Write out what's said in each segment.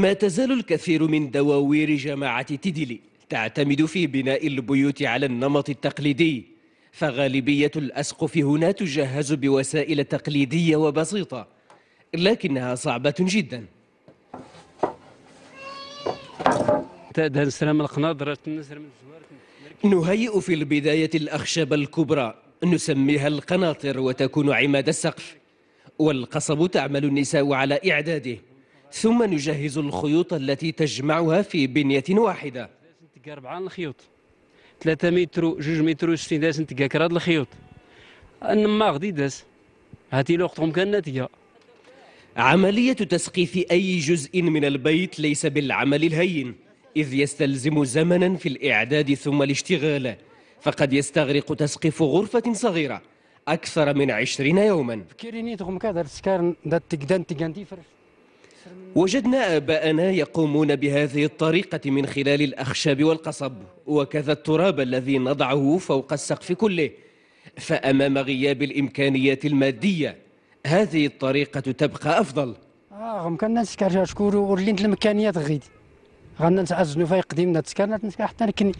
ما تزال الكثير من دواوير جماعة تيديلي تعتمد في بناء البيوت على النمط التقليدي فغالبية الأسقف هنا تجهز بوسائل تقليدية وبسيطة لكنها صعبة جدا نهيئ في البداية الأخشاب الكبرى نسميها القناطر وتكون عماد السقف والقصب تعمل النساء على إعداده ثم نجهز الخيوط التي تجمعها في بنية واحدة الخيوط 3 متر 2 متر 60 داس نتكا كراد الخيوط انما غدي داس هاتي لوقتهم كان نتيجة عملية تسقيف أي جزء من البيت ليس بالعمل الهين إذ يستلزم زمنا في الإعداد ثم الاشتغال فقد يستغرق تسقيف غرفة صغيرة أكثر من عشرين يوما وجدنا آباءنا يقومون بهذه الطريقة من خلال الأخشاب والقصب وكذا التراب الذي نضعه فوق السقف كله فأمام غياب الإمكانيات المادية هذه الطريقة تبقى أفضل آه كنا نسكر شكور ورلينت الإمكانيات غيدي غانا نتعزنو فاي قديمنا تسكرنا حتى نكني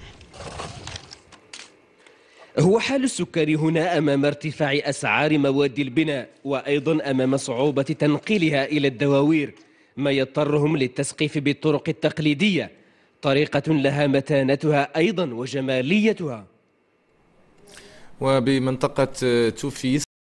هو حال السكان هنا أمام ارتفاع أسعار مواد البناء وأيضا أمام صعوبة تنقلها إلى الدواوير ما يضطرهم للتسقيف بالطرق التقليدية طريقة لها متانتها أيضا وجماليتها وبمنطقة توفيس